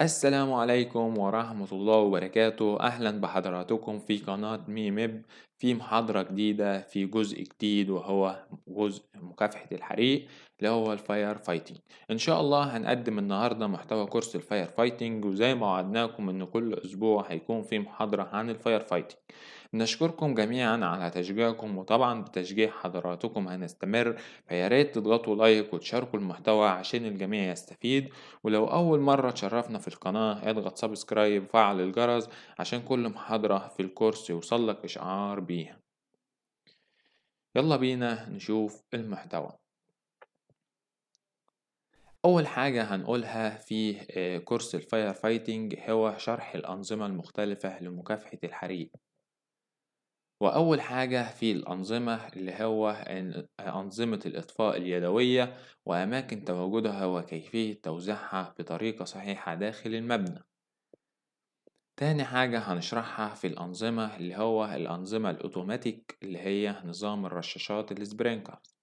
السلام عليكم ورحمة الله وبركاته أهلا بحضراتكم في قناة ميمب في محاضرة جديدة في جزء جديد وهو جزء مكافحة الحريق اللي هو الفاير فايتنج إن شاء الله هنقدم النهاردة محتوى كورس الفاير فايتنج وزي ما وعدناكم إن كل أسبوع هيكون في محاضرة عن الفاير فايتنج نشكركم جميعا على تشجيعكم وطبعا بتشجيع حضراتكم هنستمر فيا ريت تضغطوا لايك وتشاركوا المحتوى عشان الجميع يستفيد ولو أول مرة تشرفنا في القناة اضغط سبسكرايب وفعل الجرس عشان كل محاضرة في الكورس يوصلك إشعار بيها يلا بينا نشوف المحتوى أول حاجة هنقولها في آه، كورس الفاير فايتنج هو شرح الأنظمة المختلفة لمكافحة الحريق وأول حاجة في الأنظمة اللي هو أنظمة الإطفاء اليدوية وأماكن تواجدها وكيفية توزيعها بطريقة صحيحة داخل المبنى تاني حاجة هنشرحها في الأنظمة اللي هو الأنظمة الأوتوماتيك اللي هي نظام الرشاشات السبرينكرز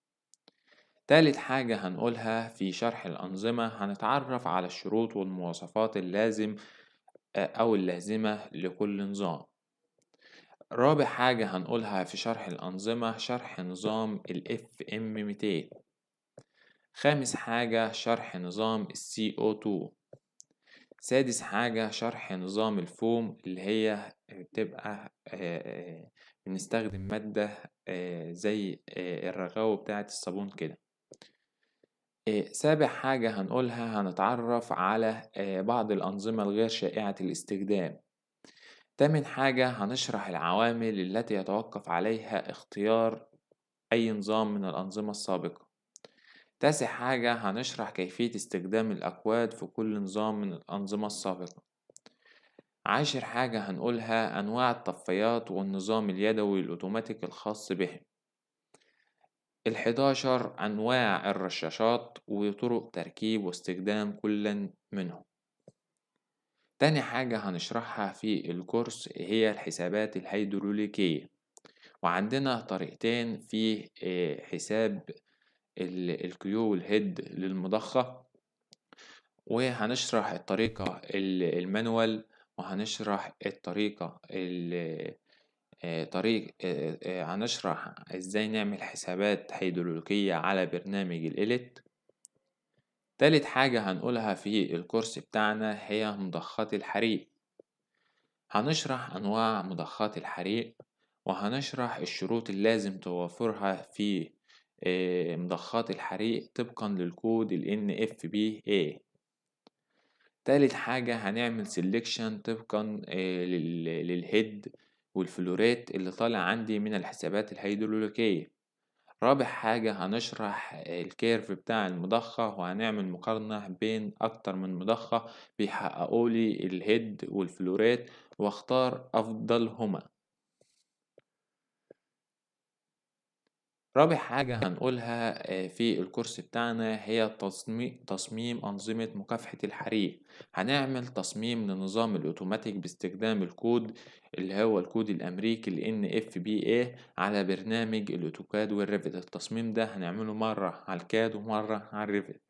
تالت حاجة هنقولها في شرح الأنظمة هنتعرف على الشروط والمواصفات اللازم أو اللازمة لكل نظام رابع حاجة هنقولها في شرح الأنظمة شرح نظام ال FM200 خامس حاجة شرح نظام ال CO2 سادس حاجة شرح نظام الفوم اللي هي بتبقى آه، آه، بنستخدم مادة آه، زي الرغاوة بتاعة الصابون كده سابع حاجة هنقولها هنتعرف على بعض الأنظمة الغير شائعة الاستخدام تامن حاجة هنشرح العوامل التي يتوقف عليها اختيار أي نظام من الأنظمة السابقة تاسع حاجة هنشرح كيفية استخدام الأكواد في كل نظام من الأنظمة السابقة عاشر حاجة هنقولها أنواع الطفيات والنظام اليدوي الأوتوماتيك الخاص بهم الحداشر أنواع الرشاشات وطرق تركيب واستخدام كل منهم تاني حاجة هنشرحها في الكورس هي الحسابات الهيدروليكية وعندنا طريقتين في آه، حساب الكيو والهيد للمضخة وهنشرح الطريقة المانوال وهنشرح الطريقة آه، طريق آه، هنشرح ازاي نعمل حسابات هيدروليكية على برنامج الإليت تالت حاجة هنقولها في الكورس بتاعنا هي مضخات الحريق هنشرح أنواع مضخات الحريق وهنشرح الشروط اللازم توافرها في آه، مضخات الحريق طبقا للكود ال NFPA تالت حاجة هنعمل سيلكشن طبقا آه، للهيد والفلوريت اللي طالع عندي من الحسابات الهيدروليكية رابع حاجة هنشرح الكيرف بتاع المضخة وهنعمل مقارنة بين أكتر من مضخة بيحققولي الهيد والفلوريت واختار أفضلهما رابع حاجة هنقولها آه، في الكورس بتاعنا هي تصميم, تصميم أنظمة مكافحة الحريق هنعمل تصميم لنظام الأوتوماتيك باستخدام الكود اللي هو الكود الأمريكي الـ NFPA على برنامج الأوتوكاد والريفت التصميم ده هنعمله مرة على الكاد ومرة على الريفت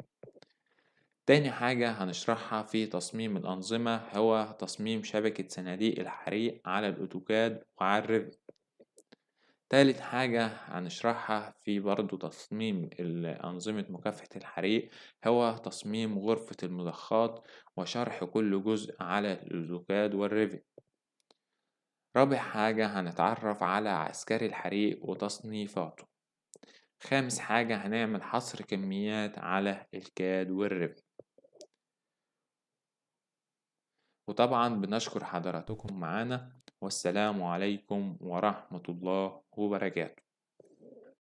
تاني حاجة هنشرحها في تصميم الأنظمة هو تصميم شبكة صناديق الحريق على الأوتوكاد وعلى الريفت تالت حاجة هنشرحها في برضو تصميم أنظمة مكافحة الحريق هو تصميم غرفة المضخات وشرح كل جزء على الأوتوكاد والريفت رابع حاجة هنتعرف على عسكري الحريق وتصنيفاته خامس حاجة هنعمل حصر كميات على الكاد والريفت وطبعا بنشكر حضراتكم معانا والسلام عليكم ورحمة الله وبركاته